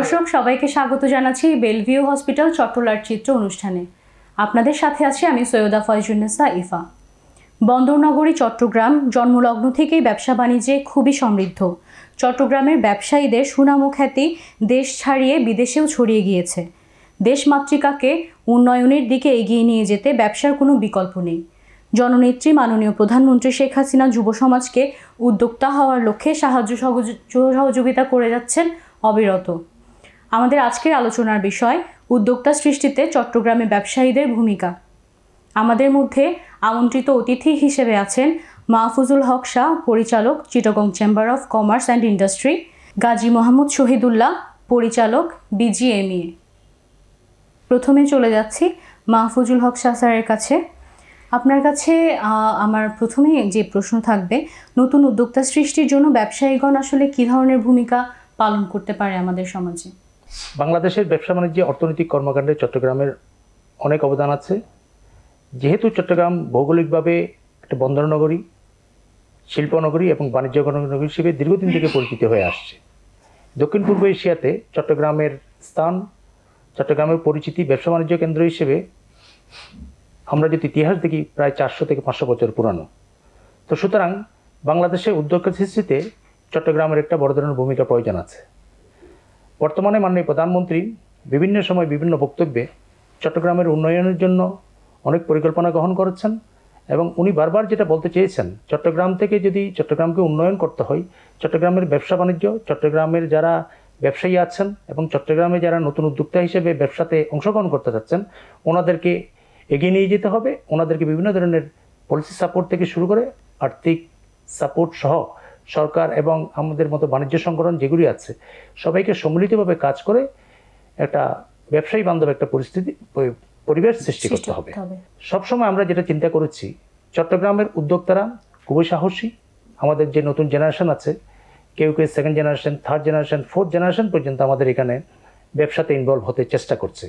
দর্শক সবাইকে স্বাগত জানাচ্ছি বেলভিউ হসপিটাল চট্টলার চিত্র অনুষ্ঠানে আপনাদের সাথে আছি আমি সৈয়দা ফয়জুন্নেসা ইফা বন্দরনগরী চট্টগ্রাম জন্মলগ্ন থেকেই ব্যবসা বাণিজ্যে খুবই সমৃদ্ধ চট্টগ্রামের ব্যবসায়ীদের সুনাম খ্যাতি দেশ ছাড়িয়ে বিদেশেও ছড়িয়ে গিয়েছে দেশমাতৃকাকে উন্নয়নের দিকে এগিয়ে নিয়ে যেতে ব্যবসার কোনো বিকল্প নেই জননেত্রী মাননীয় প্রধানমন্ত্রী শেখ হাসিনা যুব সমাজকে উদ্যোক্তা হওয়ার লক্ষ্যে সাহায্য সহযোগিতা করে যাচ্ছেন অবিরত আমাদের আজকের আলোচনার বিষয় উদ্যোক্তা সৃষ্টিতে চট্টগ্রামে ব্যবসায়ীদের ভূমিকা আমাদের মধ্যে আমন্ত্রিত অতিথি হিসেবে আছেন মাহফুজুল হক শাহ পরিচালক Chittagong chamber of commerce and industry Gazi Mohammad Shahidullah পরিচালক বিজিএমইএ প্রথমে চলে যাচ্ছি মাহফুজুল হক শাহ স্যারের কাছে আপনার কাছে আমার প্রথমে যে প্রশ্ন থাকবে নতুন উদ্যোক্তা সৃষ্টির জন্য ব্যবসায়ীগণ আসলে কী ধরনের ভূমিকা পালন করতে পারে আমাদের সমাজে বাংলাদেশের ব্যবসা বাণিজ্য অর্থনৈতিক কর্মকাণ্ডে চট্টগ্রামের অনেক অবদান আছে যেহেতু চট্টগ্রাম ভৌগোলিকভাবে একটা বন্দরনগরী শিল্পনগরী এবং বাণিজ্য নগরী হিসেবে দীর্ঘদিন থেকে পরিচিত হয়ে আসছে দক্ষিণ পূর্ব এশিয়াতে চট্টগ্রামের স্থান চট্টগ্রামের পরিচিতি ব্যবসা বাণিজ্য কেন্দ্র হিসেবে আমরা যদি ইতিহাস দেখি প্রায় চারশো থেকে পাঁচশো বছর পুরানো তো সুতরাং বাংলাদেশের উদ্যোগ সৃষ্টিতে চট্টগ্রামের একটা বড় ধরনের ভূমিকা প্রয়োজন আছে বর্তমানে মাননীয় প্রধানমন্ত্রী বিভিন্ন সময় বিভিন্ন বক্তব্যে চট্টগ্রামের উন্নয়নের জন্য অনেক পরিকল্পনা গ্রহণ করেছেন এবং উনি বারবার যেটা বলতে চেয়েছেন চট্টগ্রাম থেকে যদি চট্টগ্রামকে উন্নয়ন করতে হয় চট্টগ্রামের ব্যবসা বাণিজ্য চট্টগ্রামের যারা ব্যবসায়ী আছেন এবং চট্টগ্রামে যারা নতুন উদ্যোক্তা হিসেবে ব্যবসাতে অংশগ্রহণ করতে চাচ্ছেন ওনাদেরকে এগিয়ে নিয়ে যেতে হবে ওনাদেরকে বিভিন্ন ধরনের পলিসি সাপোর্ট থেকে শুরু করে আর্থিক সাপোর্ট সহ সরকার এবং আমাদের মতো বাণিজ্য সংগঠন যেগুলি আছে সবাইকে সম্মিলিতভাবে কাজ করে একটা ব্যবসায়ী বান্ধব একটা পরিস্থিতি পরিবেশ সৃষ্টি করতে হবে সবসময় আমরা যেটা চিন্তা করেছি চট্টগ্রামের উদ্যোক্তারা খুবই সাহসী আমাদের যে নতুন জেনারেশন আছে কেউ কেউ second generation third generation fourth generation পর্যন্ত আমাদের এখানে ব্যবসাতে ইনভলভ হতে চেষ্টা করছে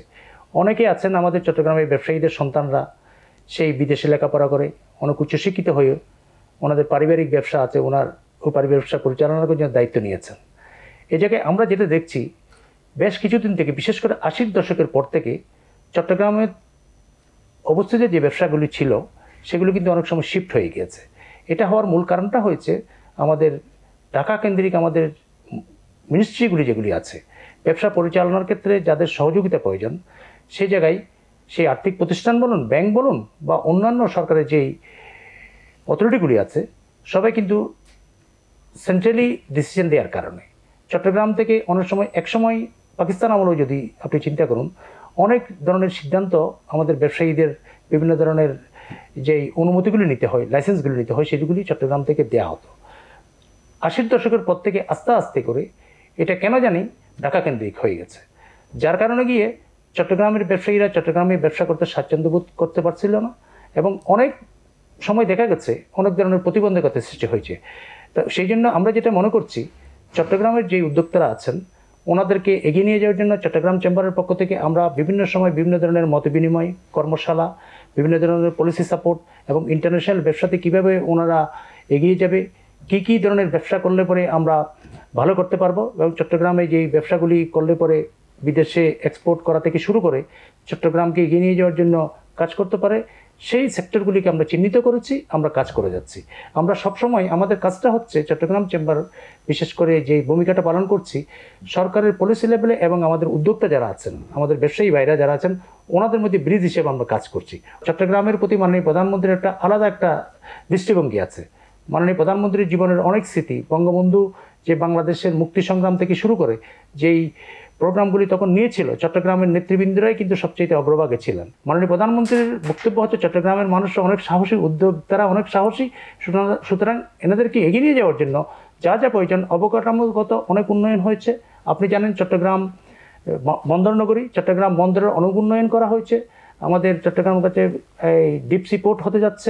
অনেকে আছেন আমাদের চট্টগ্রামের ব্যবসায়ীদের সন্তানরা সেই বিদেশে লেখাপড়া করে অনেক উচ্চশিক্ষিত হয়ে ওনাদের পারিবারিক ব্যবসা আছে ওনার ও ব্যবসা পরিচালনা জন্য দায়িত্ব নিয়েছেন এ জায়গায় আমরা যেটা দেখছি বেশ কিছুদিন থেকে বিশেষ করে আশির দশকের পর থেকে চট্টগ্রামের অবস্থিত যে ব্যবসাগুলি ছিল সেগুলো কিন্তু অনেক সময় শিফট হয়ে গিয়েছে এটা হওয়ার মূল কারণটা হয়েছে আমাদের ঢাকা কেন্দ্রিক আমাদের মিনিস্ট্রিগুলি যেগুলি আছে ব্যবসা পরিচালনার ক্ষেত্রে যাদের সহযোগিতা প্রয়োজন সেই জায়গায় সেই আর্থিক প্রতিষ্ঠান বলুন ব্যাংক বলুন বা অন্যান্য সরকারের যেই অথরিটিগুলি আছে সবাই কিন্তু সেন্ট্রালি ডিসিশন দেওয়ার কারণে চট্টগ্রাম থেকে অনেক সময় একসময় পাকিস্তান আমলেও যদি আপনি চিন্তা করুন অনেক ধরনের সিদ্ধান্ত আমাদের ব্যবসায়ীদের বিভিন্ন ধরনের যেই অনুমতিগুলি নিতে হয় লাইসেন্সগুলি নিতে হয় সেগুলি চট্টগ্রাম থেকে দেওয়া হতো আশির দশকের পর থেকে আস্তে আস্তে করে এটা কেন জানি ঢাকা কেন্দ্রিক হয়ে গেছে যার কারণে গিয়ে চট্টগ্রামের ব্যবসায়ীরা চট্টগ্রামে ব্যবসা করতে স্বাচ্ছন্দ্যবোধ করতে পারছিল না এবং অনেক সময় দেখা গেছে অনেক ধরনের প্রতিবন্ধকতা সৃষ্টি হয়েছে তা সেই জন্য আমরা যেটা মনে করছি চট্টগ্রামের যে উদ্যোক্তারা আছেন ওনাদেরকে এগিয়ে নিয়ে যাওয়ার জন্য চট্টগ্রাম চেম্বারের পক্ষ থেকে আমরা বিভিন্ন সময় বিভিন্ন ধরনের মত বিনিময় কর্মশালা বিভিন্ন ধরনের পলিসি সাপোর্ট এবং ইন্টারন্যাশনাল ব্যবসাতে কিভাবে ওনারা এগিয়ে যাবে কি কি ধরনের ব্যবসা করলে পরে আমরা ভালো করতে পারবো এবং চট্টগ্রামে যেই ব্যবসাগুলি করলে পরে বিদেশে এক্সপোর্ট করা থেকে শুরু করে চট্টগ্রামকে এগিয়ে নিয়ে যাওয়ার জন্য কাজ করতে পারে সেই সেক্টরগুলিকে আমরা চিহ্নিত করেছি আমরা কাজ করে যাচ্ছি আমরা সবসময় আমাদের কাজটা হচ্ছে চট্টগ্রাম চেম্বার বিশেষ করে যে ভূমিকাটা পালন করছি সরকারের পলিসি লেভেলে এবং আমাদের উদ্যোক্তা যারা আছেন আমাদের ব্যবসায়ী ভাইরা যারা আছেন ওনাদের মধ্যে ব্রিজ হিসেবে আমরা কাজ করছি চট্টগ্রামের প্রতি মাননীয় প্রধানমন্ত্রীর একটা আলাদা একটা দৃষ্টিভঙ্গি আছে মাননীয় প্রধানমন্ত্রীর জীবনের অনেক স্মৃতি বঙ্গবন্ধু যে বাংলাদেশের মুক্তি সংগ্রাম থেকে শুরু করে যেই প্রোগ্রামগুলি তখন নিয়েছিল চট্টগ্রামের নেতৃবৃন্দরাই কিন্তু সবচেয়ে অগ্রভাগে ছিলেন মাননীয় প্রধানমন্ত্রীর বক্তব্য হচ্ছে চট্টগ্রামের মানুষ অনেক সাহসী উদ্যোগ তারা অনেক সাহসী সুতরাং এনাদেরকে এগিয়ে নিয়ে যাওয়ার জন্য যা যা প্রয়োজন অবকাঠামোগত অনেক উন্নয়ন হয়েছে আপনি জানেন চট্টগ্রাম বন্দরনগরী চট্টগ্রাম বন্দরের অনেক উন্নয়ন করা হয়েছে আমাদের চট্টগ্রাম কাছে এই ডিপসি পোর্ট হতে যাচ্ছে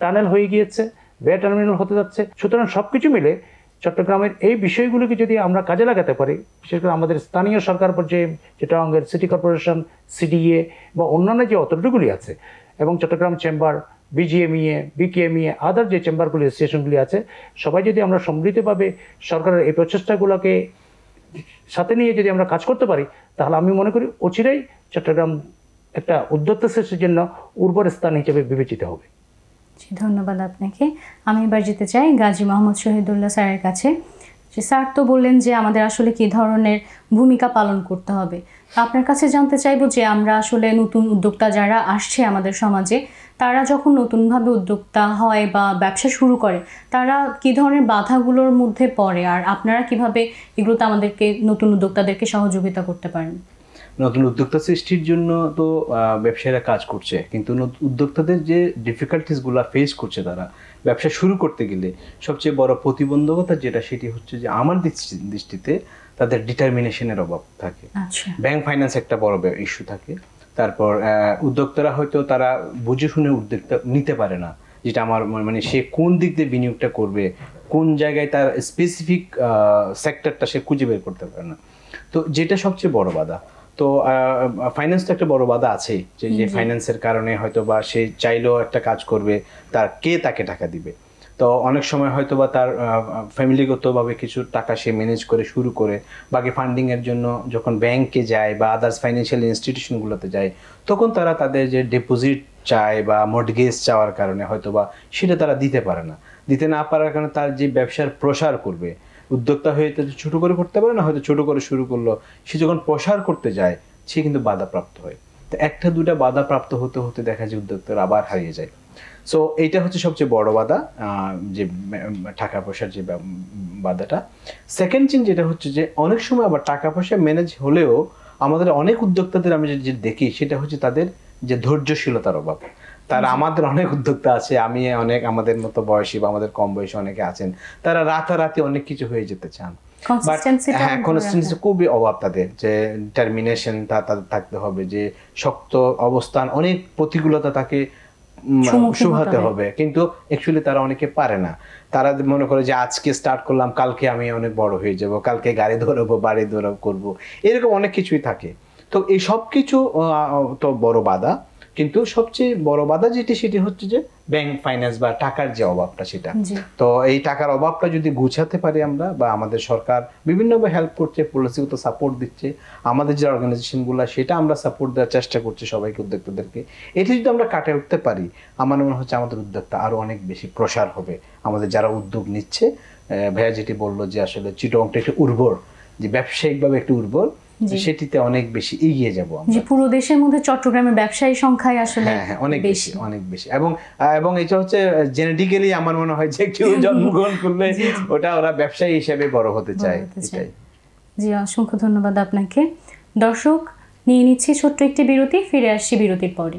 টানেল হয়ে গিয়েছে বে টার্মিনাল হতে যাচ্ছে সুতরাং সব কিছু মিলে চট্টগ্রামের এই বিষয়গুলোকে যদি আমরা কাজে লাগাতে পারি বিশেষ করে আমাদের স্থানীয় সরকার পর্যায়ে যেটা অঙ্গের সিটি কর্পোরেশন সিডিএ বা অন্যান্য যে অথরিটিগুলি আছে এবং Chattogram chamber BGMEA BKMEA other যে চেম্বারগুলি স্টেশনগুলি আছে সবাই যদি আমরা সম্মিলিতভাবে সরকারের এই প্রচেষ্টাগুলোকে সাথে নিয়ে যদি আমরা কাজ করতে পারি তাহলে আমি মনে করি অচিরেই চট্টগ্রাম একটা উদ্যোক্তা শেষের জন্য উর্বর স্থান হিসেবে বিবেচিত হবে জি ধন্যবাদ আপনাকে আমি এবার যেতে চাই গাজী মোহাম্মদ শহীদুল্লাহ স্যারের কাছে যে স্যার তো বললেন যে আমাদের আসলে কি ধরনের ভূমিকা পালন করতে হবে আপনার কাছে জানতে চাইব যে আমরা আসলে নতুন উদ্যোক্তা যারা আসছে আমাদের সমাজে তারা যখন নতুনভাবে উদ্যোক্তা হয় বা ব্যবসা শুরু করে তারা কি ধরনের বাধাগুলোর মধ্যে পড়ে আর আপনারা কিভাবে এগুলোতে আমাদেরকে নতুন উদ্যোক্তাদেরকে সহযোগিতা করতে পারেন নতুন উদ্যোক্তা সৃষ্টির জন্য তো ব্যবসায়ীরা কাজ করছে কিন্তু উদ্যোক্তাদের যে ডিফিকাল্টিসগুলো ফেস করছে তারা ব্যবসা শুরু করতে গেলে সবচেয়ে বড় প্রতিবন্ধকতা যেটা সেটি হচ্ছে যে আমার দৃষ্টিতে তাদের ডিটারমিনেশনের অভাব থাকে ব্যাংক আচ্ছা। ফাইন্যান্স একটা বড় ইস্যু থাকে তারপর উদ্যোক্তারা হয়তো তারা বুঝে শুনে উদ্যোক্তা নিতে পারে না যেটা আমার মানে সে কোন দিক দিয়ে বিনিয়োগটা করবে কোন জায়গায় তার স্পেসিফিক সেক্টরটা সে খুঁজে বের করতে পারে না তো যেটা সবচেয়ে বড় বাধা তো ফাইন্যান্স তো একটা বড় বাধা আছে যে যে ফাইন্যান্সের কারণে হয়তো বা সে চাইলেও একটা কাজ করবে তার কে তাকে টাকা দিবে তো অনেক সময় হয়তো বা তার ফ্যামিলিগতভাবে কিছু টাকা সে ম্যানেজ করে শুরু করে বাকি ফান্ডিংয়ের জন্য যখন ব্যাংকে যায় বা আদার্স ফাইন্যান্সিয়াল ইনস্টিটিউশনগুলোতে যায় তখন তারা তাদের যে ডিপোজিট চায় বা মর্টগেজ চাওয়ার কারণে হয়তো বা সেটা তারা দিতে পারে না দিতে না পারার কারণে তার যে ব্যবসার প্রসার করবে উদ্যোক্তা হয়ে তাদের ছোটো করে করতে পারে না হয়তো ছোটো করে শুরু করলো সে যখন প্রসার করতে যায় সে কিন্তু বাধাপ্রাপ্ত হয় তো একটা দুটা বাধা প্রাপ্ত হতে হতে দেখা যায় উদ্যোক্তারা আবার হারিয়ে যায় সো এইটা হচ্ছে সবচেয়ে বড় বাধা যে টাকা পয়সার যে বাধাটা সেকেন্ড চিন যেটা হচ্ছে যে অনেক সময় আবার টাকা পয়সা ম্যানেজ হলেও আমাদের অনেক উদ্যোক্তাদের আমি যে দেখি সেটা হচ্ছে তাদের যে ধৈর্যশীলতার অভাব তারা আমাদের অনেক উদ্যোক্তা আছে আমি অনেক আমাদের মতো বয়সী বা আমাদের কম বয়সী অনেকে আছেন তারা রাতারাতি অনেক কিছু হয়ে যেতে চান হ্যাঁ, খুবই অভাব তাদের যে টার্মিনেশন তাদের থাকতে হবে যে শক্ত অবস্থান অনেক প্রতিকূলতা তাকে শুভাতে হবে কিন্তু অ্যাকচুয়ালি তারা অনেকে পারে না তারা মনে করে যে আজকে স্টার্ট করলাম কালকে আমি অনেক বড় হয়ে যাব কালকে গাড়ি ধরবো বাড়ি ধরব করব এরকম অনেক কিছুই থাকে তো এই সব কিছু তো বড় বাধা কিন্তু সবচেয়ে বড় বাধা যেটি সেটি হচ্ছে যে ব্যাংক ফাইন্যান্স বা টাকার যে অভাবটা সেটা তো এই টাকার অভাবটা যদি গুছাতে পারি আমরা বা আমাদের সরকার বিভিন্নভাবে হেল্প করছে পলিসিগত সাপোর্ট দিচ্ছে আমাদের যে অর্গানাইজেশনগুলো সেটা আমরা সাপোর্ট দেওয়ার চেষ্টা করছি সবাইকে উদ্যোক্তাদেরকে এটি যদি আমরা কাটিয়ে উঠতে পারি আমার মনে হচ্ছে আমাদের উদ্যোক্তা আরও অনেক বেশি প্রসার হবে আমাদের যারা উদ্যোগ নিচ্ছে ভাইয়া যেটি বললো যে আসলে চিটংটা একটু উর্বর যে ব্যবসায়িকভাবে একটু উর্বর সেটিতে অনেক বেশি এগিয়ে যাব যে পুরো দেশের মধ্যে চট্টগ্রামের ব্যবসায়ী সংখ্যায় আসলে হ্যাঁ, হ্যাঁ, অনেক বেশি অনেক বেশি এবং এবং এটা হচ্ছে জেনেটিক্যালি আমার মনে হয় যে কেউ জন্মগ্রহণ করলে ওটা ওরা ব্যবসায়ী হিসেবে বড় হতে চায় এটাই জি অসংখ্য ধন্যবাদ আপনাকে দর্শক নিয়ে নিচ্ছি ছোট্ট একটি বিরতি ফিরে আসছি বিরতির পরে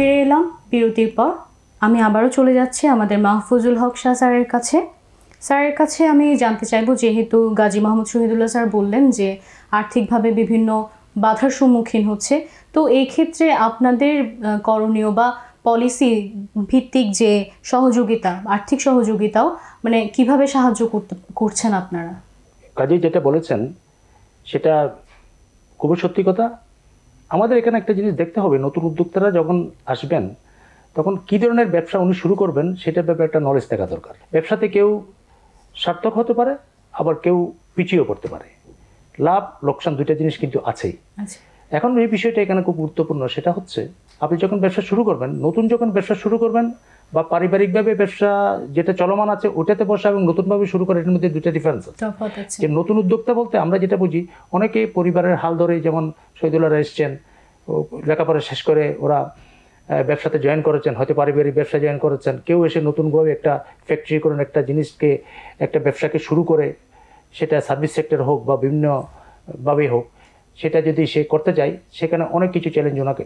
ফিরে এলাম বিরতির পর আমি আবারও চলে যাচ্ছি আমাদের মাহফুজুল হক শাহ স্যারের কাছে স্যারের কাছে আমি জানতে চাইবো যেহেতু গাজী মোহাম্মদ শহীদুল্লাহ স্যার বললেন যে আর্থিকভাবে বিভিন্ন বাধার সম্মুখীন হচ্ছে তো এই ক্ষেত্রে আপনাদের করণীয় বা পলিসি ভিত্তিক যে সহযোগিতা আর্থিক সহযোগিতাও মানে কিভাবে সাহায্য করতে করছেন আপনারা কাজী যেটা বলেছেন সেটা খুবই সত্যি কথা আমাদের এখানে একটা জিনিস দেখতে হবে নতুন উদ্যোক্তারা যখন আসবেন তখন কী ধরনের ব্যবসা উনি শুরু করবেন সেটার ব্যাপারে একটা নলেজ থাকা দরকার ব্যবসাতে কেউ সার্থক হতে পারে আবার কেউ পিছিয়েও করতে পারে লাভ লোকসান দুইটা জিনিস কিন্তু আছেই আচ্ছা। এখন এই বিষয়টা এখানে খুব গুরুত্বপূর্ণ সেটা হচ্ছে আপনি যখন ব্যবসা শুরু করবেন নতুন যখন ব্যবসা শুরু করবেন বা পারিবারিকভাবে ব্যবসা যেটা চলমান আছে ওটাতে বসা এবং নতুনভাবে শুরু করা এটার মধ্যে দুটা ডিফারেন্স আছে যে নতুন উদ্যোক্তা বলতে আমরা যেটা বুঝি অনেকে পরিবারের হাল ধরে যেমন শহীদুল্লাহরা এসছেন লেখাপড়া শেষ করে ওরা ব্যবসাতে জয়েন করেছেন হয়তো পারিবারিক ব্যবসা জয়েন করেছেন কেউ এসে নতুনভাবে একটা ফ্যাক্টরি করেন একটা জিনিসকে একটা ব্যবসাকে শুরু করে সেটা সার্ভিস সেক্টর হোক বা বিভিন্নভাবে হোক সেটা যদি সে করতে চায় সেখানে অনেক কিছু চ্যালেঞ্জ ওনাকে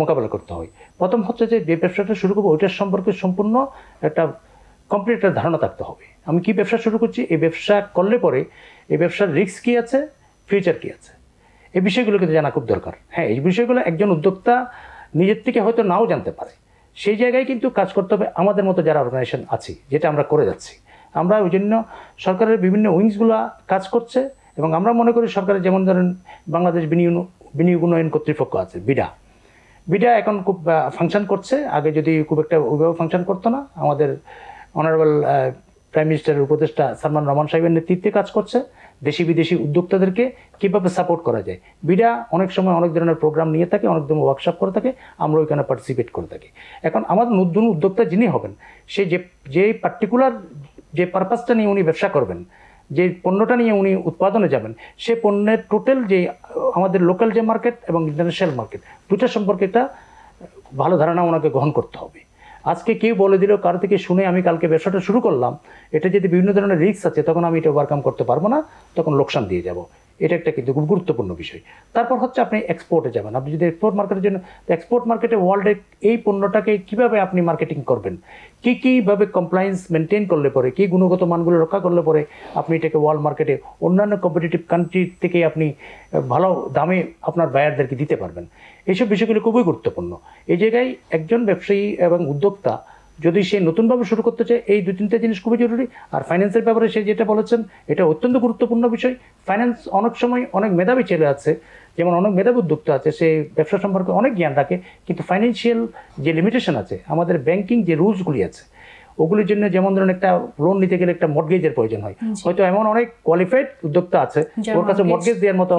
মোকাবেলা করতে হয় প্রথম হচ্ছে যে যে ব্যবসাটা শুরু করবো ওইটার সম্পর্কে সম্পূর্ণ একটা কমপ্লিট একটা ধারণা থাকতে হবে আমি কি ব্যবসা শুরু করছি এই ব্যবসা করলে পরে এই ব্যবসার রিস্ক কী আছে ফিউচার কী আছে এই বিষয়গুলো কিন্তু জানা খুব দরকার হ্যাঁ এই বিষয়গুলো একজন উদ্যোক্তা নিজের থেকে হয়তো নাও জানতে পারে সেই জায়গায় কিন্তু কাজ করতে হবে আমাদের মতো যারা অর্গানাইজেশন আছে যেটা আমরা করে যাচ্ছি আমরা ওই জন্য সরকারের বিভিন্ন উইংসগুলো কাজ করছে এবং আমরা মনে করি সরকারের যেমন ধরেন বাংলাদেশ বিনিয়োগ বিনিয়োগ উন্নয়ন কর্তৃপক্ষ আছে বিডা বিটা এখন খুব ফাংশন করছে আগে যদি খুব একটা ওইভাবে ফাংশন করতো না আমাদের অনারেবল প্রাইম মিনিস্টারের উপদেষ্টা সালমান রহমান সাহেবের নেতৃত্বে কাজ করছে দেশি বিদেশি উদ্যোক্তাদেরকে কীভাবে সাপোর্ট করা যায় বিডা অনেক সময় অনেক ধরনের প্রোগ্রাম নিয়ে থাকে অনেক ধরনের ওয়ার্কশপ করে থাকে আমরা ওইখানে পার্টিসিপেট করে থাকি এখন আমাদের নতুন উদ্যোক্তা যিনি হবেন সে যে যে পার্টিকুলার যে পারপাসটা নিয়ে উনি ব্যবসা করবেন যে পণ্যটা নিয়ে উনি উৎপাদনে যাবেন সে পণ্যের টোটাল যে আমাদের লোকাল যে মার্কেট এবং ইন্টারন্যাশনাল মার্কেট দুটার সম্পর্কে একটা ভালো ধারণা ওনাকে গ্রহণ করতে হবে আজকে কেউ বলে দিল কার থেকে শুনে আমি কালকে ব্যবসাটা শুরু করলাম এটা যদি বিভিন্ন ধরনের রিস্ক আছে তখন আমি এটা ওভারকাম করতে পারবো না তখন লোকসান দিয়ে যাব এটা একটা কিন্তু গুরুত্বপূর্ণ বিষয় তারপর হচ্ছে আপনি এক্সপোর্টে যাবেন আপনি যদি এক্সপোর্ট মার্কেটের জন্য এক্সপোর্ট মার্কেটে ওয়ার্ল্ডে এই পণ্যটাকে কিভাবে আপনি মার্কেটিং করবেন কী কীভাবে কমপ্লায়েন্স মেনটেন করলে পরে কী গুণগত মানগুলো রক্ষা করলে পরে আপনি এটাকে ওয়ার্ল্ড মার্কেটে অন্যান্য কম্পিটিটিভ কান্ট্রি থেকে আপনি ভালো দামে আপনার বায়ারদেরকে দিতে পারবেন এইসব বিষয়গুলো খুবই গুরুত্বপূর্ণ এই জায়গায় একজন ব্যবসায়ী এবং উদ্যোক্তা যদি সে নতুনভাবে শুরু করতে চায় এই দু তিনটে জিনিস খুবই জরুরি আর ফাইন্যান্সের ব্যাপারে সে যেটা বলেছেন এটা অত্যন্ত গুরুত্বপূর্ণ বিষয় ফাইন্যান্স অনেক সময় অনেক মেধাবী ছেলে আছে যেমন অনেক মেধাবী উদ্যুক্ত আছে সে ব্যবসা সম্পর্কে অনেক জ্ঞান রাখে কিন্তু ফাইন্যান্সিয়াল যে লিমিটেশন আছে আমাদের ব্যাংকিং যে রুলসগুলি আছে ওগুলির জন্য যেমন ধরুন একটা লোন নিতে গেলে একটা মর্গেজের প্রয়োজন হয় হয়তো এমন অনেক কোয়ালিফাইড উদ্যোক্তা আছে ওর কাছে মর্গেজ দেওয়ার মতো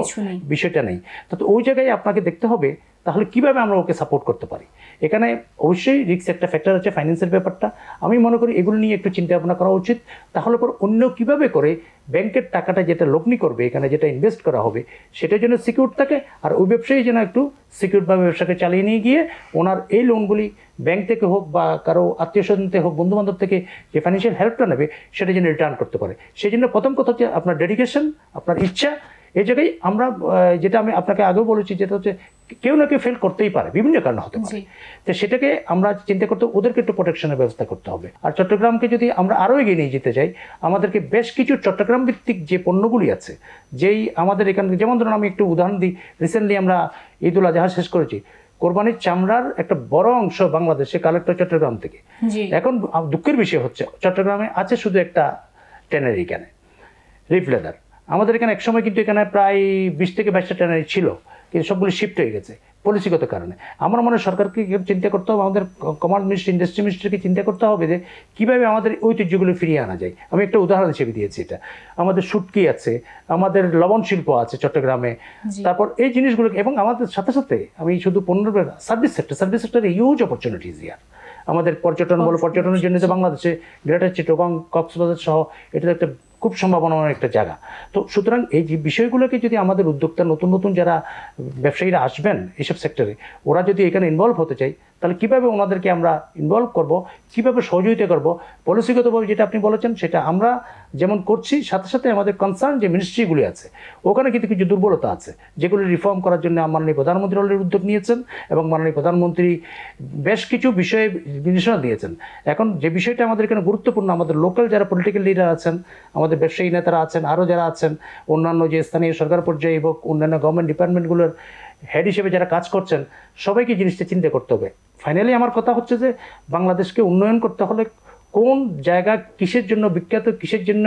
বিষয়টা নেই তো ওই জায়গায় আপনাকে দেখতে হবে তাহলে কিভাবে আমরা ওকে সাপোর্ট করতে পারি এখানে অবশ্যই রিক্স একটা ফ্যাক্টর আছে ফাইন্যান্সের ব্যাপারটা আমি মনে করি এগুলো নিয়ে একটু চিন্তা ভাবনা করা উচিত তাহলে পর অন্য কিভাবে করে ব্যাংকের টাকাটা যেটা লগ্নি করবে এখানে যেটা ইনভেস্ট করা হবে সেটার যেন সিকিউর থাকে আর ওই ব্যবসায়ী যেন একটু সিকিউরভাবে ব্যবসাকে চালিয়ে নিয়ে গিয়ে ওনার এই লোনগুলি ব্যাংক থেকে হোক বা কারো আত্মীয় স্বজনতে হোক বন্ধুবান্ধব থেকে যে ফাইন্যান্সিয়াল হেল্পটা নেবে সেটা যেন রিটার্ন করতে পারে সেই জন্য প্রথম কথা হচ্ছে আপনার ডেডিকেশন আপনার ইচ্ছা এই জায়গায় আমরা যেটা আমি আপনাকে আগেও বলেছি যেটা হচ্ছে কেউ না কেউ ফেল করতেই পারে বিভিন্ন কারণে হতে পারে তো সেটাকে আমরা চিন্তা করতে ওদেরকে একটু প্রোটেকশনের ব্যবস্থা করতে হবে আর চট্টগ্রামকে যদি আমরা আরও এগিয়ে নিয়ে যেতে চাই আমাদেরকে বেশ কিছু চট্টগ্রাম ভিত্তিক যে পণ্যগুলি আছে যেই আমাদের এখান যেমন ধরুন আমি একটু উদাহরণ দিই রিসেন্টলি আমরা ঈদুল আজহা শেষ করেছি কোরবানির চামড়ার একটা বড় অংশ বাংলাদেশে কালেক্ট হয় চট্টগ্রাম থেকে এখন দুঃখের বিষয় হচ্ছে চট্টগ্রামে আছে শুধু একটা ট্যানারি এখানে লেদার আমাদের এখানে একসময় কিন্তু এখানে প্রায় বিশ থেকে বাইশটা ট্যানারি ছিল কিন্তু সবগুলি শিফট হয়ে গেছে পলিসিগত কারণে আমার মনে হয় সরকারকে চিন্তা করতে হবে আমাদের কমার্স মিনিস্ট্রি ইন্ডাস্ট্রি মিনিস্টারকে চিন্তা করতে হবে যে কীভাবে আমাদের ঐতিহ্যগুলো ফিরিয়ে আনা যায় আমি একটা উদাহরণ হিসেবে দিয়েছি এটা আমাদের সুটকি আছে আমাদের লবণ শিল্প আছে চট্টগ্রামে তারপর এই জিনিসগুলোকে এবং আমাদের সাথে সাথে আমি শুধু পনেরো সার্ভিস সেক্টর সার্ভিস সেক্টরে ইউজ অপরচুনিটিজ ইয়ার আমাদের পর্যটন বলো পর্যটনের জন্য যে বাংলাদেশে গ্রেটার চিটগং কক্সবাজার সহ এটা একটা খুব সম্ভাবনাময় একটা জায়গা তো সুতরাং এই যে বিষয়গুলোকে যদি আমাদের উদ্যোক্তা নতুন নতুন যারা ব্যবসায়ীরা আসবেন এইসব সেক্টরে ওরা যদি এখানে ইনভলভ হতে চায় তাহলে কিভাবে ওনাদেরকে আমরা ইনভলভ করব কিভাবে সহযোগিতা করব পলিসিগতভাবে যেটা আপনি বলেছেন সেটা আমরা যেমন করছি সাথে সাথে আমাদের কনসার্ন যে মিনিস্ট্রিগুলি আছে ওখানে কিন্তু কিছু দুর্বলতা আছে যেগুলি রিফর্ম করার জন্য মাননীয় প্রধানমন্ত্রী অলরেডি উদ্যোগ নিয়েছেন এবং মাননীয় প্রধানমন্ত্রী বেশ কিছু বিষয়ে নির্দেশনা দিয়েছেন এখন যে বিষয়টা আমাদের এখানে গুরুত্বপূর্ণ আমাদের লোকাল যারা পলিটিক্যাল লিডার আছেন আমাদের আমাদের ব্যবসায়ী নেতারা আছেন আরও যারা আছেন অন্যান্য যে স্থানীয় সরকার পর্যায়ে হোক অন্যান্য গভর্নমেন্ট ডিপার্টমেন্টগুলোর হেড হিসেবে যারা কাজ করছেন সবাইকে জিনিসটা চিন্তা করতে হবে ফাইনালি আমার কথা হচ্ছে যে বাংলাদেশকে উন্নয়ন করতে হলে কোন জায়গা কিসের জন্য বিখ্যাত কিসের জন্য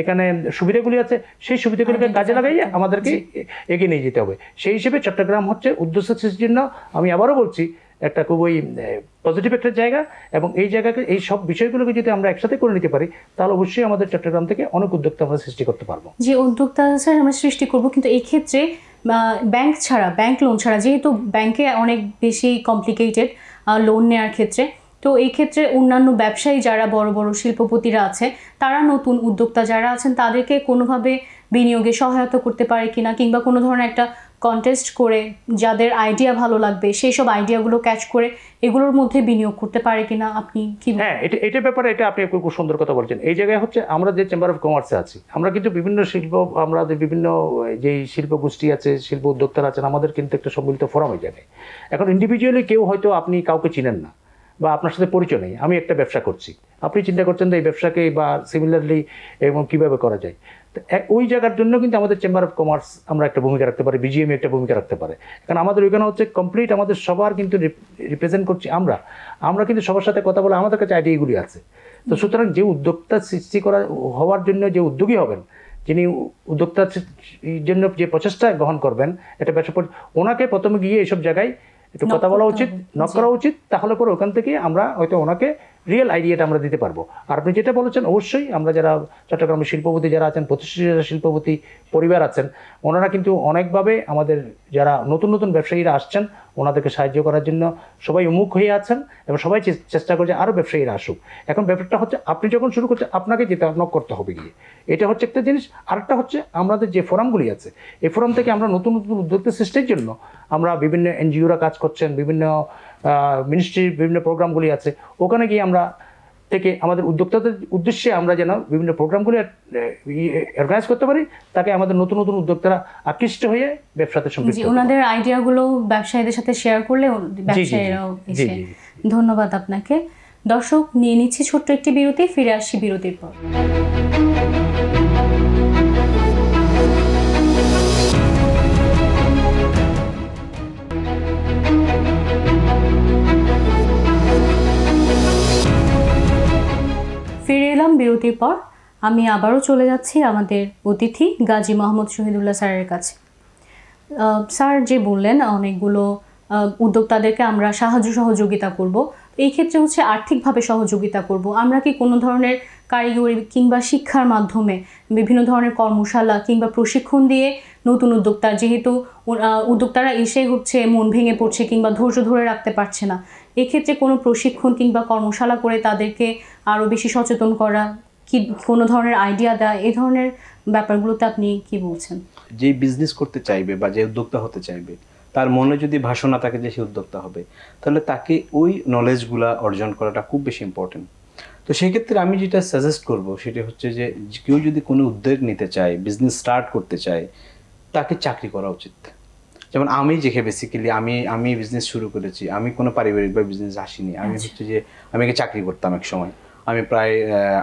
এখানে সুবিধাগুলি আছে সেই সুবিধাগুলিকে কাজে লাগাইয়ে আমাদেরকে এগিয়ে নিয়ে যেতে হবে সেই হিসেবে চট্টগ্রাম হচ্ছে উদ্দেশ্য জন্য আমি আবারও বলছি একটা খুবই পজিটিভ একটা জায়গা এবং এই জায়গাকে এই সব বিষয়গুলোকে যদি আমরা একসাথে করে নিতে পারি তাহলে অবশ্যই আমাদের চট্টগ্রাম থেকে অনেক উদ্যোক্তা আমরা সৃষ্টি করতে পারবো যে উদ্যোক্তা আমরা সৃষ্টি করব কিন্তু এই ক্ষেত্রে ব্যাংক ছাড়া ব্যাংক লোন ছাড়া যেহেতু ব্যাংকে অনেক বেশি কমপ্লিকেটেড লোন নেওয়ার ক্ষেত্রে তো এই ক্ষেত্রে অন্যান্য ব্যবসায়ী যারা বড় বড় শিল্পপতিরা আছে তারা নতুন উদ্যোক্তা যারা আছেন তাদেরকে কোনোভাবে বিনিয়োগে সহায়তা করতে পারে কিনা কিংবা কোনো ধরনের একটা কন্টেস্ট করে যাদের আইডিয়া ভালো লাগবে সেই সব আইডিয়াগুলো ক্যাচ করে এগুলোর মধ্যে বিনিয়োগ করতে পারে কিনা আপনি কি হ্যাঁ এটা এটার ব্যাপারে এটা আপনি খুব সুন্দর কথা বলছেন এই জায়গায় হচ্ছে আমরা যে চেম্বার অফ কমার্সে আছি আমরা কিন্তু বিভিন্ন শিল্প আমরা যে বিভিন্ন যেই শিল্প গোষ্ঠী আছে শিল্প উদ্যোক্তারা আছেন আমাদের কিন্তু একটা সম্মিলিত ফোরাম হয়ে জায়গায় এখন ইন্ডিভিজুয়ালি কেউ হয়তো আপনি কাউকে চিনেন না বা আপনার সাথে পরিচয় নেই আমি একটা ব্যবসা করছি আপনি চিন্তা করছেন যে এই ব্যবসাকে বা সিমিলারলি এবং কীভাবে করা যায় ওই জায়গার জন্য কিন্তু আমাদের চেম্বার অফ কমার্স আমরা একটা ভূমিকা রাখতে পারি বিজিএমএ একটা ভূমিকা রাখতে পারে কারণ আমাদের ওইখানে হচ্ছে কমপ্লিট আমাদের সবার কিন্তু রিপ্রেজেন্ট করছি আমরা আমরা কিন্তু সবার সাথে কথা বলে আমাদের কাছে আইডিয়াগুলি আছে তো সুতরাং যে উদ্যোক্তা সৃষ্টি করা হওয়ার জন্য যে উদ্যোগী হবেন যিনি উদ্যোক্তার জন্য যে প্রচেষ্টা গ্রহণ করবেন এটা ব্যবসা ওনাকে প্রথমে গিয়ে এইসব জায়গায় একটু কথা বলা উচিত নক করা উচিত তাহলে পরে ওখান থেকে আমরা হয়তো ওনাকে রিয়েল আইডিয়াটা আমরা দিতে পারবো আর আপনি যেটা বলেছেন অবশ্যই আমরা যারা চট্টগ্রামের শিল্পপতি যারা আছেন প্রতিষ্ঠিত যারা শিল্পপতি পরিবার আছেন ওনারা কিন্তু অনেকভাবে আমাদের যারা নতুন নতুন ব্যবসায়ীরা আসছেন ওনাদেরকে সাহায্য করার জন্য সবাই উন্মুখ হয়ে আছেন এবং সবাই চেষ্টা করছে আরও ব্যবসায়ীরা আসুক এখন ব্যাপারটা হচ্ছে আপনি যখন শুরু করছেন আপনাকে যেতে নক করতে হবে গিয়ে এটা হচ্ছে একটা জিনিস আরেকটা হচ্ছে আমাদের যে ফোরামগুলি আছে এই ফোরাম থেকে আমরা নতুন নতুন উদ্যোক্তা সৃষ্টির জন্য আমরা বিভিন্ন এনজিওরা কাজ করছেন বিভিন্ন মিনিস্ট্রির বিভিন্ন প্রোগ্রামগুলি আছে ওখানে গিয়ে আমরা থেকে আমাদের উদ্যোক্তাদের উদ্দেশ্যে আমরা যেন বিভিন্ন প্রোগ্রামগুলি অর্গানাইজ করতে পারি তাকে আমাদের নতুন নতুন উদ্যোক্তারা আকৃষ্ট হয়ে ব্যবসাতে সম্পৃক্ত ওনাদের আইডিয়াগুলো ব্যবসায়ীদের সাথে শেয়ার করলে ব্যবসায়ীরাও ধন্যবাদ আপনাকে দর্শক নিয়ে নিচ্ছি ছোট্ট একটি বিরতি ফিরে আসছি বিরতির পর নিলাম বিরতির পর আমি আবারও চলে যাচ্ছি আমাদের অতিথি গাজী মোহাম্মদ শহীদুল্লাহ স্যারের কাছে স্যার যে বললেন অনেকগুলো উদ্যোক্তাদেরকে আমরা সাহায্য সহযোগিতা করব এই ক্ষেত্রে হচ্ছে আর্থিকভাবে সহযোগিতা করব আমরা কি কোনো ধরনের কারিগরি কিংবা শিক্ষার মাধ্যমে বিভিন্ন ধরনের কর্মশালা কিংবা প্রশিক্ষণ দিয়ে নতুন উদ্যোক্তা যেহেতু উদ্যোক্তারা এসে হচ্ছে মন ভেঙে পড়ছে কিংবা ধৈর্য ধরে রাখতে পারছে না এক্ষেত্রে কোনো প্রশিক্ষণ কিংবা কর্মশালা করে তাদেরকে আরও বেশি সচেতন করা কি কোনো ধরনের আইডিয়া দেওয়া এই ধরনের ব্যাপারগুলোতে আপনি কি বলছেন যে বিজনেস করতে চাইবে বা যে উদ্যোক্তা হতে চাইবে তার মনে যদি ভাষণা থাকে যে সে উদ্যোক্তা হবে তাহলে তাকে ওই নলেজগুলা অর্জন করাটা খুব বেশি ইম্পর্টেন্ট তো সেই ক্ষেত্রে আমি যেটা সাজেস্ট করব সেটা হচ্ছে যে কেউ যদি কোনো উদ্যোগ নিতে চায় বিজনেস স্টার্ট করতে চায় তাকে চাকরি করা উচিত যেমন আমি যেখানে বেসিক্যালি আমি আমি বিজনেস শুরু করেছি আমি কোনো পারিবারিকভাবে বিজনেস আসিনি আমি আচ্ছা। হচ্ছে যে আমি চাকরি করতাম এক সময় আমি প্রায়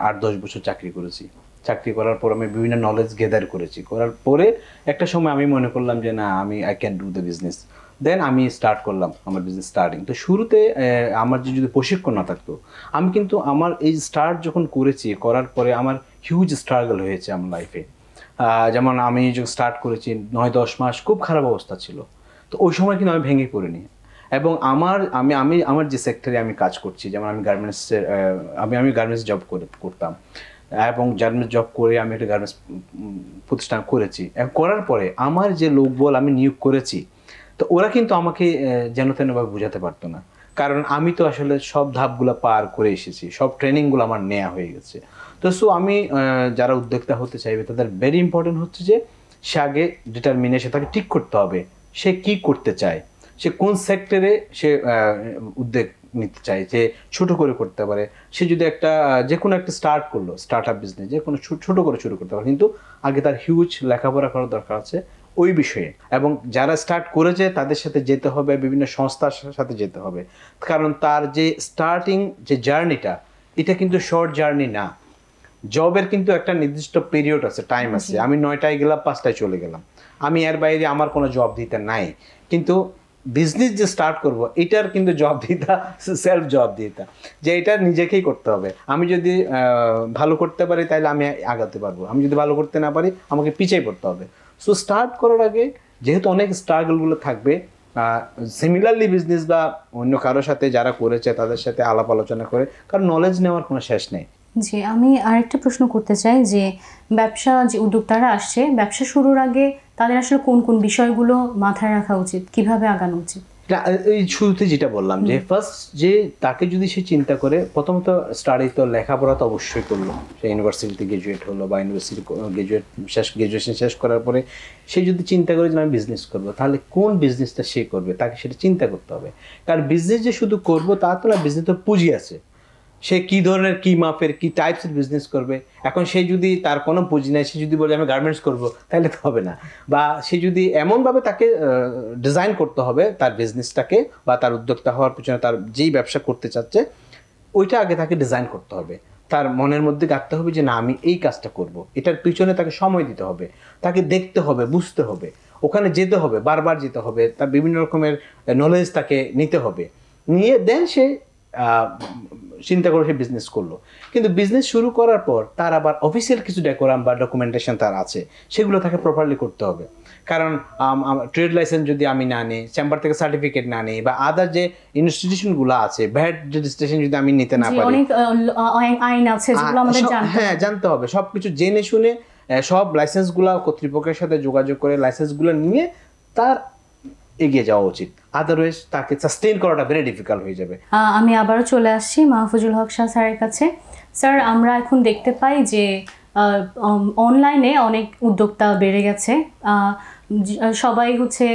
আট দশ বছর চাকরি করেছি চাকরি করার পর আমি বিভিন্ন নলেজ গেদার করেছি করার পরে একটা সময় আমি মনে করলাম যে না আমি I can do the business then আমি স্টার্ট করলাম আমার বিজনেস স্টার্টিং তো শুরুতে আমার যে যদি প্রশিক্ষণ না থাকতো আমি কিন্তু আমার এই স্টার্ট যখন করেছি করার পরে আমার হিউজ স্ট্রাগল হয়েছে আমার লাইফে যেমন আমি যখন স্টার্ট করেছি নয় দশ মাস খুব খারাপ অবস্থা ছিল তো ওই সময় কিন্তু আমি ভেঙে পড়িনি এবং আমার আমি আমি আমার যে সেক্টরে আমি কাজ করছি যেমন আমি গার্মেন্টসের আমি আমি গার্মেন্টস জব করে করতাম এবং গার্মেন্টস জব করে আমি একটা গার্মেন্টস প্রতিষ্ঠান করেছি করার পরে আমার যে লোকবল আমি নিয়োগ করেছি তো ওরা কিন্তু আমাকে যেন তেনভাবে বোঝাতে পারতো না কারণ আমি তো আসলে সব ধাপগুলো পার করে এসেছি সব ট্রেনিংগুলো আমার নেওয়া হয়ে গেছে তো সো আমি যারা উদ্যোক্তা হতে চাইবে তাদের ভেরি ইম্পর্টেন্ট হচ্ছে যে সে আগে ডিটারমিনেশন তাকে ঠিক করতে হবে সে কি করতে চায় সে কোন সেক্টরে সে উদ্যোগ নিতে চায় যে ছোট করে করতে পারে সে যদি একটা যে কোনো একটা স্টার্ট করলো স্টার্ট আপ বিজনেস যে কোনো ছোটো করে শুরু করতে পারে কিন্তু আগে তার হিউজ লেখাপড়া করার দরকার আছে ওই বিষয়ে এবং যারা স্টার্ট করেছে তাদের সাথে যেতে হবে বিভিন্ন সংস্থার সাথে যেতে হবে কারণ তার যে স্টার্টিং যে জার্নিটা এটা কিন্তু শর্ট জার্নি না জবের কিন্তু একটা নির্দিষ্ট পিরিয়ড আছে টাইম আছে আমি নয়টায় গেলাম পাঁচটায় চলে গেলাম আমি এর বাইরে আমার কোনো জব দিতে নাই কিন্তু বিজনেস যে স্টার্ট করব এটার কিন্তু জব দিতা সেলফ জব দিতা যে এটা নিজেকেই করতে হবে আমি যদি ভালো করতে পারি তাহলে আমি আগাতে পারবো আমি যদি ভালো করতে না পারি আমাকে পিছিয়ে পড়তে হবে সো স্টার্ট করার আগে যেহেতু অনেক স্ট্রাগলগুলো থাকবে সিমিলারলি বিজনেস বা অন্য কারোর সাথে যারা করেছে তাদের সাথে আলাপ আলোচনা করে কারণ নলেজ নেওয়ার কোনো শেষ নেই জি আমি আরেকটা প্রশ্ন করতে চাই যে ব্যবসা যে উদ্যোক্তারা আসছে ব্যবসা শুরুর আগে তাদের আসলে কোন কোন বিষয়গুলো মাথায় রাখা উচিত কিভাবে আগানো উচিত এই শুরুতে যেটা বললাম যে ফার্স্ট যে তাকে যদি সে চিন্তা করে প্রথমত স্টাডি তো লেখাপড়া তো অবশ্যই করলো সে ইউনিভার্সিটিতে গ্রাজুয়েট হলো বা ইউনিভার্সিটি গ্রাজুয়েট শেষ গ্রাজুয়েশন শেষ করার পরে সে যদি চিন্তা করে যে আমি বিজনেস করবো তাহলে কোন বিজনেসটা সে করবে তাকে সেটা চিন্তা করতে হবে কারণ বিজনেস যে শুধু করবো তা তো না বিজনেস তো পুঁজি আছে সে কি ধরনের কি মাপের কি টাইপসের বিজনেস করবে এখন সে যদি তার কোনো পুঁজি নেয় সে যদি বলে আমি গার্মেন্টস করব তাহলে তো হবে না বা সে যদি এমনভাবে তাকে ডিজাইন করতে হবে তার বিজনেসটাকে বা তার উদ্যোক্তা হওয়ার পিছনে তার যেই ব্যবসা করতে চাচ্ছে ওইটা আগে তাকে ডিজাইন করতে হবে তার মনের মধ্যে গাঁথতে হবে যে না আমি এই কাজটা করব। এটার পিছনে তাকে সময় দিতে হবে তাকে দেখতে হবে বুঝতে হবে ওখানে যেতে হবে বারবার যেতে হবে তার বিভিন্ন রকমের নলেজ তাকে নিতে হবে নিয়ে দেন সে চিন্তা করে সে বিজনেস করলো কিন্তু বিজনেস শুরু করার পর তার আবার অফিসিয়াল কিছু ডেকোরাম বা ডকুমেন্টেশন তার আছে সেগুলো তাকে প্রপারলি করতে হবে কারণ ট্রেড লাইসেন্স যদি আমি না নিই চেম্বার থেকে সার্টিফিকেট না নিই বা আদার যে ইনস্টিটিউশনগুলো আছে ভ্যাট রেজিস্ট্রেশন যদি আমি নিতে না পারি হ্যাঁ জানতে হবে সব কিছু জেনে শুনে সব লাইসেন্সগুলো কর্তৃপক্ষের সাথে যোগাযোগ করে লাইসেন্সগুলো নিয়ে তার এগিয়ে যাওয়া উচিত আদারওয়াইজ তাকে সাস্টেইন করাটা ভেরি ডিফিকাল্ট হয়ে যাবে আমি আবারও চলে আসছি মাহফুজুল হক শাহ স্যারের কাছে স্যার আমরা এখন দেখতে পাই যে অনলাইনে অনেক উদ্যোক্তা বেড়ে গেছে সবাই হচ্ছে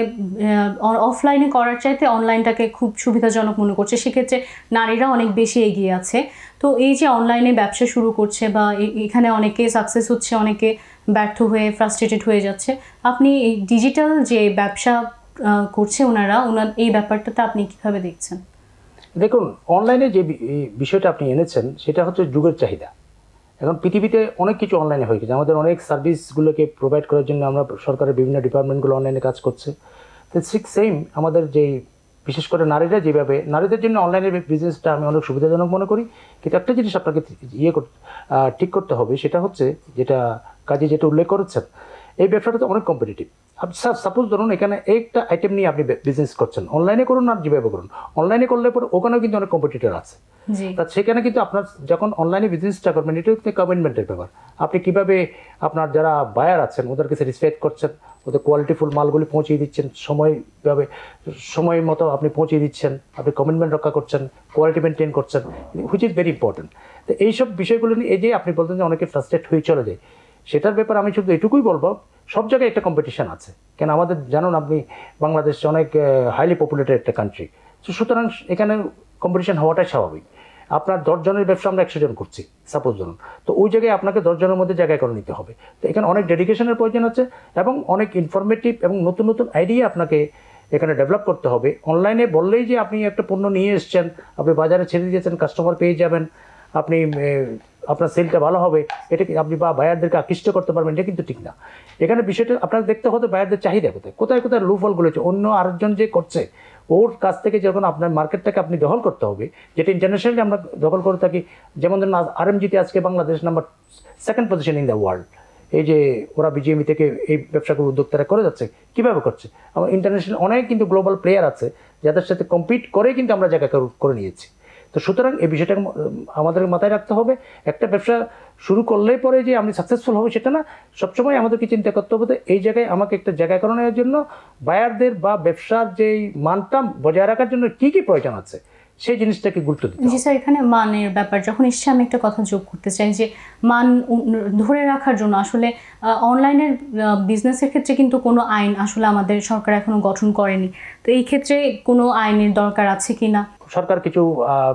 অফলাইনে করার চাইতে অনলাইনটাকে খুব সুবিধাজনক মনে করছে সেক্ষেত্রে নারীরা অনেক বেশি এগিয়ে আছে তো এই যে অনলাইনে ব্যবসা শুরু করছে বা এখানে অনেকে সাকসেস হচ্ছে অনেকে ব্যর্থ হয়ে ফ্রাস্ট্রেটেড হয়ে যাচ্ছে আপনি এই ডিজিটাল যে ব্যবসা করছে ওনারা ওনার এই ব্যাপারটাতে আপনি কিভাবে দেখছেন দেখুন অনলাইনে যে বিষয়টা আপনি এনেছেন সেটা হচ্ছে যুগের চাহিদা এখন পৃথিবীতে অনেক কিছু অনলাইনে হয়ে গেছে আমাদের অনেক সার্ভিসগুলোকে প্রোভাইড করার জন্য আমরা সরকারের বিভিন্ন ডিপার্টমেন্টগুলো অনলাইনে কাজ করছে তো সিক্স সেম আমাদের যেই বিশেষ করে নারীরা যেভাবে নারীদের জন্য অনলাইনের বিজনেসটা আমি অনেক সুবিধাজনক মনে করি কিন্তু একটা জিনিস আপনাকে ইয়ে ঠিক করতে হবে সেটা হচ্ছে যেটা কাজে যেটা উল্লেখ করেছেন এই ব্যবসাটা তো অনেক কম্পিটিটিভ স্যার সাপোজ ধরুন এখানে একটা আইটেম নিয়ে আপনি বিজনেস করছেন অনলাইনে করুন আর যেভাবে করুন অনলাইনে করলে পরে ওখানেও কিন্তু অনেক কম্পিটিটর আছে তা সেখানে কিন্তু আপনার যখন অনলাইনে বিজনেসটা করবেন এটা হচ্ছে কমিটমেন্টের ব্যাপার আপনি কিভাবে আপনার যারা বায়ার আছেন ওদেরকে স্যাটিসফাইড করছেন ওদের কোয়ালিটিফুল মালগুলি পৌঁছিয়ে দিচ্ছেন সময়ভাবে সময় মতো আপনি পৌঁছিয়ে দিচ্ছেন আপনি কমিটমেন্ট রক্ষা করছেন কোয়ালিটি মেনটেন করছেন হুইচ ইজ ভেরি ইম্পর্টেন্ট তো এইসব বিষয়গুলো নিয়ে এই যে আপনি বলতেন যে অনেকে ফ্রাস্ট্রেট হয়ে চলে যায় সেটার ব্যাপারে আমি শুধু এটুকুই বলবো সব জায়গায় একটা কম্পিটিশান আছে কেন আমাদের জানুন আপনি বাংলাদেশ অনেক হাইলি পপুলেটেড একটা কান্ট্রি তো সুতরাং এখানে কম্পিটিশান হওয়াটাই স্বাভাবিক আপনার দশজনের ব্যবসা আমরা একশো জন করছি সাপোজ ধরুন তো ওই জায়গায় আপনাকে দশজনের মধ্যে জায়গায় করে নিতে হবে তো এখানে অনেক ডেডিকেশনের প্রয়োজন আছে এবং অনেক ইনফরমেটিভ এবং নতুন নতুন আইডিয়া আপনাকে এখানে ডেভেলপ করতে হবে অনলাইনে বললেই যে আপনি একটা পণ্য নিয়ে এসছেন আপনি বাজারে ছেড়ে দিয়েছেন কাস্টমার পেয়ে যাবেন আপনি আপনার সেলটা ভালো হবে এটা কি আপনি বা বায়ারদেরকে আকৃষ্ট করতে পারবেন এটা কিন্তু ঠিক না এখানে বিষয়টা আপনার দেখতে হবে বায়ারদের চাহিদা কোথায় কোথায় কোথায় লুফল গুলো অন্য আরেকজন যে করছে ওর কাছ থেকে যখন আপনার মার্কেটটাকে আপনি দখল করতে হবে যেটা ইন্টারন্যাশনালি আমরা দখল করে থাকি যেমন ধরুন আর এমজিতে আজকে Bangladesh number second position in the world এই যে ওরা বিজিএমি e থেকে এই ব্যবসাগুলো উদ্যোক্তারা করে যাচ্ছে কীভাবে করছে আমার ইন্টারন্যাশনাল অনেক কিন্তু গ্লোবাল প্লেয়ার আছে যাদের সাথে কম্পিট করে কিন্তু আমরা জায়গা করে নিয়েছি তো সুতরাং এই বিষয়টা আমাদের মাথায় রাখতে হবে একটা ব্যবসা শুরু করলেই পরে যে আমি সাকসেসফুল হবো সেটা না সবসময় আমাদেরকে চিন্তা করতে হবে এই জায়গায় আমাকে একটা জায়গাকরণের জন্য বায়ারদের বা ব্যবসার যেই মানটা বজায় রাখার জন্য কি কি প্রয়োজন আছে সেই জিনিসটাকে গুরুত্ব দিই জি স্যার এখানে মানের ব্যাপার যখন এসছে আমি একটা কথা যোগ করতে চাই যে মান ধরে রাখার জন্য আসলে অনলাইনের বিজনেসের ক্ষেত্রে কিন্তু কোনো আইন আসলে আমাদের সরকার এখনো গঠন করেনি তো এই ক্ষেত্রে কোনো আইনের দরকার আছে কি না সরকার কিছু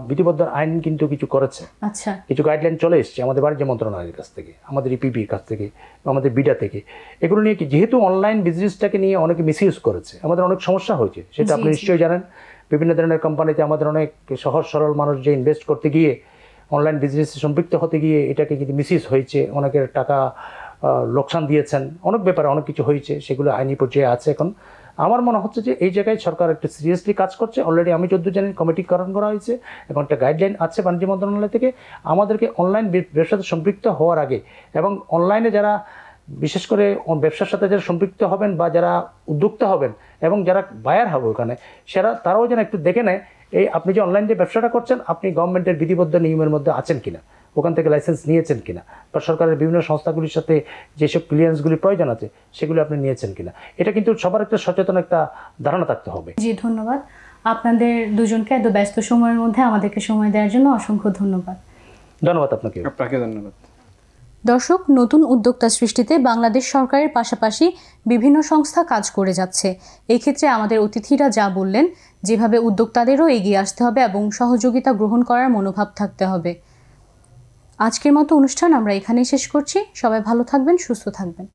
বিধিবদ্ধ আইন কিন্তু কিছু করেছে আচ্ছা কিছু গাইডলাইন চলে এসছে আমাদের বাণিজ্য মন্ত্রণালয়ের কাছ থেকে আমাদের ইপিবির e কাছ থেকে আমাদের বিডা থেকে এগুলো নিয়ে কি যেহেতু অনলাইন বিজনেসটাকে নিয়ে অনেকে মিসইউজ করেছে আমাদের অনেক সমস্যা হয়েছে সেটা আপনি নিশ্চয়ই জানেন বিভিন্ন ধরনের কোম্পানিতে আমাদের অনেক সহজ সরল মানুষ যে ইনভেস্ট করতে গিয়ে অনলাইন বিজনেসে সম্পৃক্ত হতে গিয়ে এটাকে কিন্তু মিসইউজ হয়েছে অনেকের টাকা লোকসান দিয়েছেন অনেক ব্যাপারে অনেক কিছু হয়েছে সেগুলো আইনি পর্যায়ে আছে এখন আমার মনে হচ্ছে যে এই জায়গায় সরকার একটু সিরিয়াসলি কাজ করছে অলরেডি আমি যদ্দূর জানি কমিটি গঠন করা হয়েছে এবং একটা গাইডলাইন আছে বাণিজ্য মন্ত্রণালয় থেকে আমাদেরকে অনলাইন ব্যবসাতে সম্পৃক্ত হওয়ার আগে এবং অনলাইনে যারা বিশেষ করে ব্যবসার সাথে যারা সম্পৃক্ত হবেন বা যারা উদ্যোক্তা হবেন এবং যারা বায়ার হবে ওখানে সেরা তারাও যেন একটু দেখে নেয় এই আপনি যে অনলাইন যে ব্যবসাটা করছেন আপনি গভর্নমেন্টের বিধিবদ্ধ নিয়মের মধ্যে আছেন কিনা ওখান থেকে লাইসেন্স নিয়েছেন কিনা বা সরকারের বিভিন্ন সংস্থাগুলির সাথে যেসব ক্লিয়ারেন্সগুলি প্রয়োজন আছে সেগুলি আপনি নিয়েছেন কিনা এটা কিন্তু সবার একটা সচেতন একটা ধারণা থাকতে হবে জি ধন্যবাদ আপনাদের দুজনকে এত ব্যস্ত সময়ের মধ্যে আমাদেরকে সময় দেওয়ার জন্য অসংখ্য ধন্যবাদ ধন্যবাদ আপনাকে আপনাকে ধন্যবাদ দর্শক নতুন উদ্যোক্তা সৃষ্টিতে বাংলাদেশ সরকারের পাশাপাশি বিভিন্ন সংস্থা কাজ করে যাচ্ছে এক্ষেত্রে আমাদের অতিথিরা যা বললেন যেভাবে উদ্যোক্তাদেরও এগিয়ে আসতে হবে এবং সহযোগিতা গ্রহণ করার মনোভাব থাকতে হবে আজকের মতো অনুষ্ঠান আমরা এখানেই শেষ করছি সবাই ভালো থাকবেন সুস্থ থাকবেন